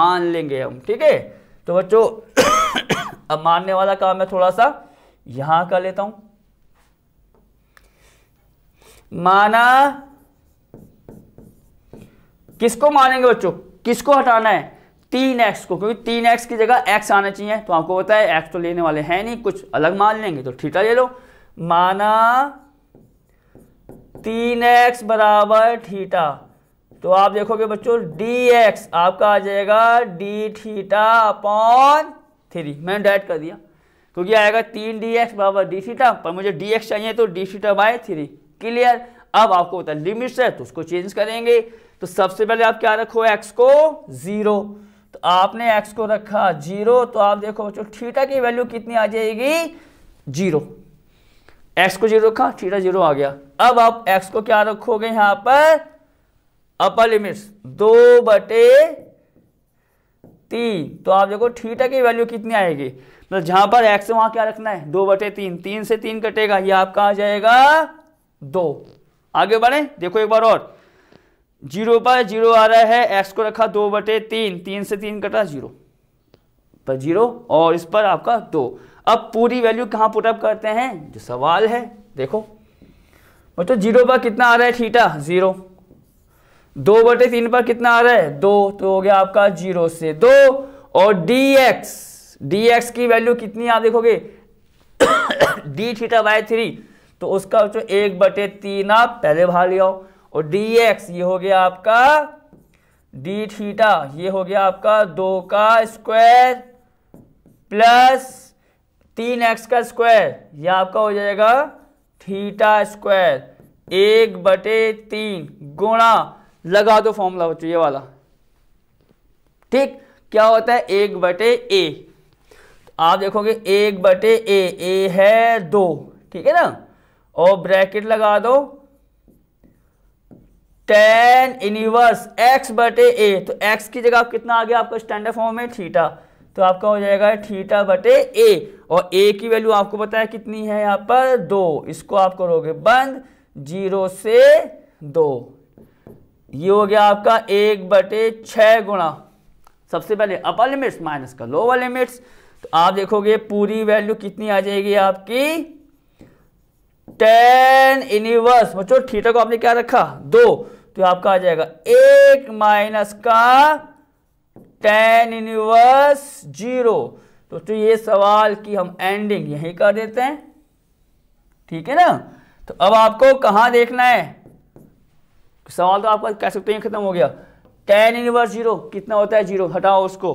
Speaker 1: मान लेंगे हम ठीक है तो बच्चों अब मानने वाला काम है थोड़ा सा यहां का लेता हूं माना किसको मानेंगे बच्चों किसको हटाना है तीन एक्स को क्योंकि तीन एक्स की जगह एक्स आना चाहिए तो आपको पता है एक्स तो लेने वाले हैं नहीं कुछ अलग मान लेंगे तो थीटा ले लो माना तीन एक्स बराबर ठीटा तो आप देखोगे बच्चों डी एक्स आपका आ जाएगा डी थीटा अपॉन थ्री मैंने डायरेक्ट कर दिया तो ये आएगा तीन डी एक्स बराबर डी सीटा पर मुझे डी एक्स चाहिए तो डी सीटा बाय थ्री क्लियर अब आपको होता है लिमिट्स है तो उसको चेंज करेंगे तो सबसे पहले आप क्या रखो एक्स को जीरो तो आपने एक्स को रखा जीरो तो आप देखो बच्चों थीटा की वैल्यू कितनी आ जाएगी जीरो एक्स को जीरो रखा थीटा जीरो आ गया अब आप एक्स को क्या रखोगे यहां पर अपर लिमिट्स दो बटे तीन तो आप देखो थीटा की वैल्यू कितनी आएगी मतलब जहां पर एक्स वहां क्या रखना है दो बटे तीन तीन से तीन कटेगा ये आपका आ जाएगा दो आगे बढ़े देखो एक बार और जीरो पर जीरो आ रहा है एक्स को रखा दो बटे तीन तीन से तीन कटा जीरो पर जीरो और इस पर आपका दो अब पूरी वैल्यू कहाँ पुटअप करते हैं जो सवाल है देखो तो जीरो पर कितना आ रहा है थीटा जीरो दो बटे तीन पर कितना आ रहा है दो तो हो गया आपका जीरो से दो और डी एक्स डी एक्स की वैल्यू कितनी आप देखोगे डी थीटा बाय थ्री तो उसका जो एक बटे तीन आप पहले भाग ले आओ और डी एक्स ये हो गया आपका डी थीटा ये हो गया आपका दो का स्क्वायर प्लस तीन एक्स का स्क्वायर ये आपका हो जाएगा थीटा स्क्वायर एक बटे तीन गुणा लगा दो फॉर्मूला बच्चों ये वाला ठीक क्या होता है एक बटे ए आप देखोगे एक बटे ए ए है दो ठीक है ना और ब्रैकेट लगा दो टेन इनिवर्स एक्स बटे ए तो एक्स की जगह कितना आ गया आपका स्टैंडर्ड फॉर्म में थीटा तो आपका हो जाएगा थीटा बटे ए और ए की वैल्यू आपको पता है कितनी है यहाँ पर दो इसको आप करोगे बंद जीरो से दो ये हो गया आपका एक बटे छ गुणा सबसे पहले अपर लिमिट्स माइनस का लोअर लिमिट्स तो आप देखोगे पूरी वैल्यू कितनी आ जाएगी आपकी टेन इनिवर्स बच्चो थीटा को आपने क्या रखा दो तो आपका आ जाएगा एक माइनस का टेन इनिवर्स जीरो तो, तो ये सवाल की हम एंडिंग यही कर देते हैं ठीक है ना तो अब आपको कहां देखना है सवाल तो आपका कह सकते हैं खत्म हो गया टेन इनिवर्स जीरो कितना होता है जीरो हटाओ उसको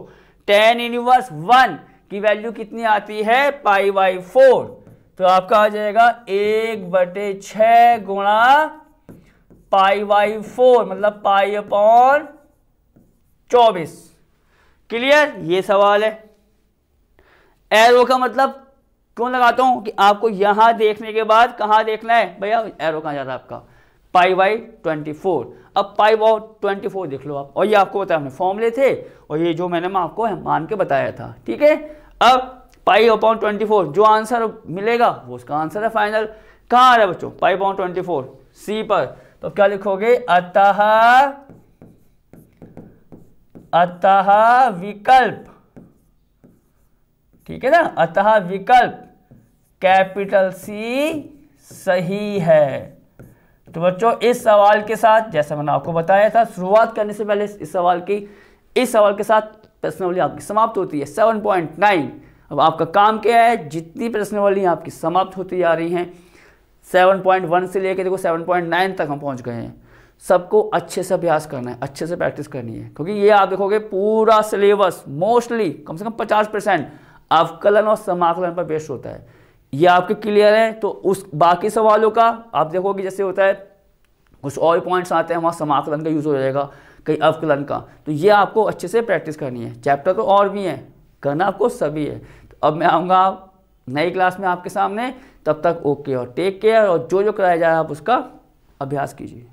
Speaker 1: टेन इनिवर्स वन की वैल्यू कितनी आती है पाई बाई फोर तो आपका आ जाएगा एक बटे छ गुणा पाई बाई फोर मतलब पाई अपॉन चौबीस क्लियर ये सवाल है एरो का मतलब क्यों लगाता हूं कि आपको यहां देखने के बाद कहां देखना है भैया एरो कहां जा रहा है आपका पाई बाई ट्वेंटी फोर अब पाई बाई ट्वेंटी फोर देख लो आप और ये आपको बताया हमने फॉर्मूले थे और ये जो मैंने मैं आपको मान के बताया था ठीक है अब पाई अपॉन ट्वेंटी फोर जो आंसर मिलेगा वो उसका आंसर है फाइनल कहाँ आ रहा है बच्चों pi upon twenty four C पर तो क्या लिखोगे अतः अतः विकल्प ठीक है ना अतः विकल्प कैपिटल सी सही है तो बच्चों इस सवाल के साथ जैसा मैंने आपको बताया था शुरुआत करने से पहले इस सवाल की इस सवाल के साथ प्रश्नवली आपकी समाप्त होती है सेवन पॉइंट नाइन अब आपका काम क्या है जितनी प्रश्नवली आपकी समाप्त होती जा रही हैं सेवन पॉइंट वन से लेकर देखो सेवन पॉइंट नाइन तक हम पहुंच गए हैं सबको अच्छे से अभ्यास करना है अच्छे से प्रैक्टिस करनी है क्योंकि ये आप देखोगे पूरा सिलेबस मोस्टली कम से कम पचास परसेंट अवकलन और समाकलन पर बेस्ट होता है ये आपके क्लियर है तो उस बाकी सवालों का आप देखोगे जैसे होता है कुछ और पॉइंट्स आते हैं वहाँ समाकलन का यूज़ हो जाएगा कहीं अवकलन का तो ये आपको अच्छे से प्रैक्टिस करनी है चैप्टर तो और भी हैं करना आपको सभी है तो अब मैं आऊँगा नई क्लास में आपके सामने तब तक ओके और टेक केयर और जो जो कराया जाए आप उसका अभ्यास कीजिए